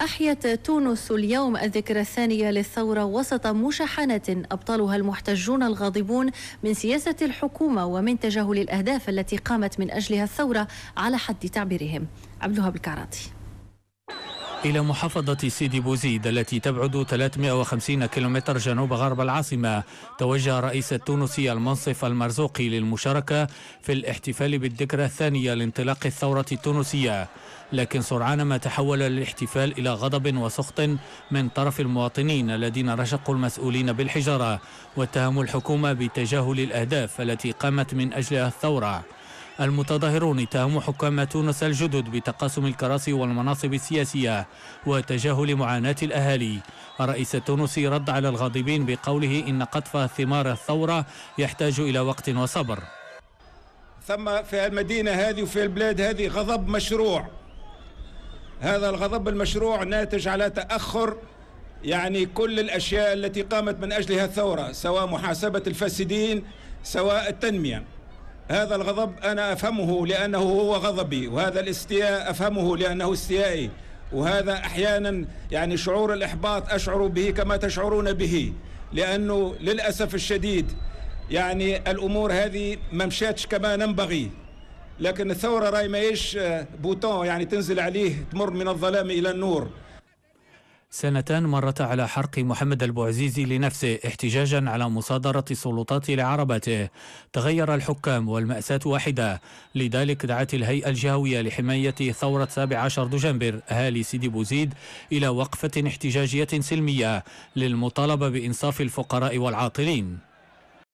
أحيت تونس اليوم الذكرى الثانية للثورة وسط مشاحنة أبطالها المحتجون الغاضبون من سياسة الحكومة ومن تجاهل الأهداف التي قامت من أجلها الثورة على حد تعبيرهم عبد الوهاب الكعراطي إلى محافظة سيدي بوزيد التي تبعد 350 كيلومتر جنوب غرب العاصمة توجه رئيس التونسي المنصف المرزوقي للمشاركة في الاحتفال بالذكرى الثانية لانطلاق الثورة التونسية لكن سرعان ما تحول الاحتفال إلى غضب وسخط من طرف المواطنين الذين رشقوا المسؤولين بالحجارة واتهموا الحكومة بتجاهل الأهداف التي قامت من أجلها الثورة المتظاهرون اتهموا حكام تونس الجدد بتقاسم الكراسي والمناصب السياسية وتجاهل معاناة الأهالي الرئيس التونسي رد على الغاضبين بقوله إن قطف ثمار الثورة يحتاج إلى وقت وصبر ثم في المدينة هذه وفي البلاد هذه غضب مشروع هذا الغضب المشروع ناتج على تأخر يعني كل الأشياء التي قامت من أجلها الثورة سواء محاسبة الفاسدين سواء التنمية هذا الغضب أنا أفهمه لأنه هو غضبي وهذا الاستياء أفهمه لأنه استيائي وهذا أحيانا يعني شعور الإحباط أشعر به كما تشعرون به لأنه للأسف الشديد يعني الأمور هذه ما مشاتش كما ننبغي لكن الثورة راي ما إيش آه، بوتون يعني تنزل عليه تمر من الظلام إلى النور سنتان مرتا على حرق محمد البوعزيزي لنفسه احتجاجا على مصادرة السلطات لعربته تغير الحكام والمأساة واحدة لذلك دعت الهيئة الجهوية لحماية ثورة 17 دجنبر أهالي سيدي بوزيد إلى وقفة احتجاجية سلمية للمطالبة بإنصاف الفقراء والعاطلين